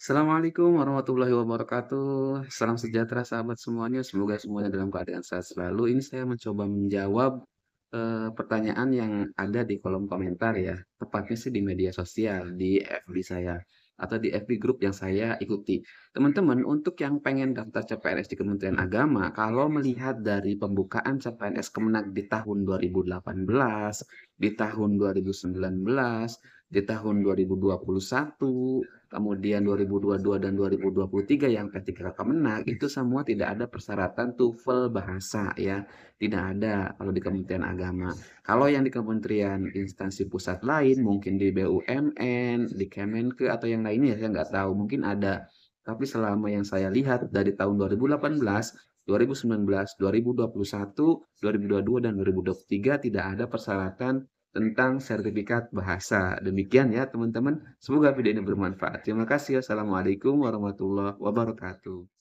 Assalamualaikum warahmatullahi wabarakatuh. Salam sejahtera sahabat semuanya. Semoga semuanya dalam keadaan sehat selalu. Ini saya mencoba menjawab eh, pertanyaan yang ada di kolom komentar ya. Tepatnya sih di media sosial, di FB saya atau di FB grup yang saya ikuti. Teman-teman, untuk yang pengen daftar CPNS di Kementerian Agama, kalau melihat dari pembukaan CPNS Kemenag di tahun 2018, di tahun 2019, di tahun 2021, kemudian 2022 dan 2023 yang ketika kemenak itu semua tidak ada persyaratan tuvel bahasa ya tidak ada kalau di Kementerian Agama kalau yang di Kementerian instansi pusat lain mungkin di BUMN di Kemenke atau yang lainnya saya nggak tahu mungkin ada tapi selama yang saya lihat dari tahun 2018 2019, 2021, 2022, dan 2023 tidak ada persyaratan tentang sertifikat bahasa. Demikian ya teman-teman. Semoga video ini bermanfaat. Terima kasih. Assalamualaikum warahmatullahi wabarakatuh.